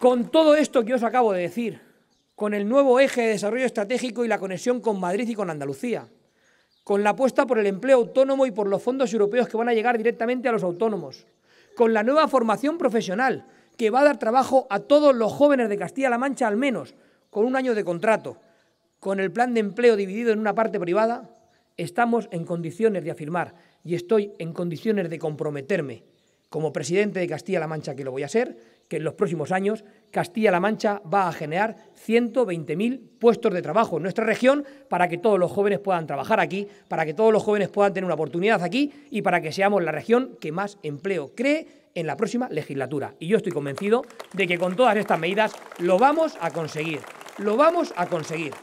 Con todo esto que os acabo de decir, con el nuevo eje de desarrollo estratégico y la conexión con Madrid y con Andalucía, con la apuesta por el empleo autónomo y por los fondos europeos que van a llegar directamente a los autónomos, con la nueva formación profesional que va a dar trabajo a todos los jóvenes de Castilla-La Mancha al menos, con un año de contrato, con el plan de empleo dividido en una parte privada, estamos en condiciones de afirmar y estoy en condiciones de comprometerme como presidente de Castilla-La Mancha, que lo voy a ser, que en los próximos años Castilla-La Mancha va a generar 120.000 puestos de trabajo en nuestra región para que todos los jóvenes puedan trabajar aquí, para que todos los jóvenes puedan tener una oportunidad aquí y para que seamos la región que más empleo cree en la próxima legislatura. Y yo estoy convencido de que con todas estas medidas lo vamos a conseguir, lo vamos a conseguir.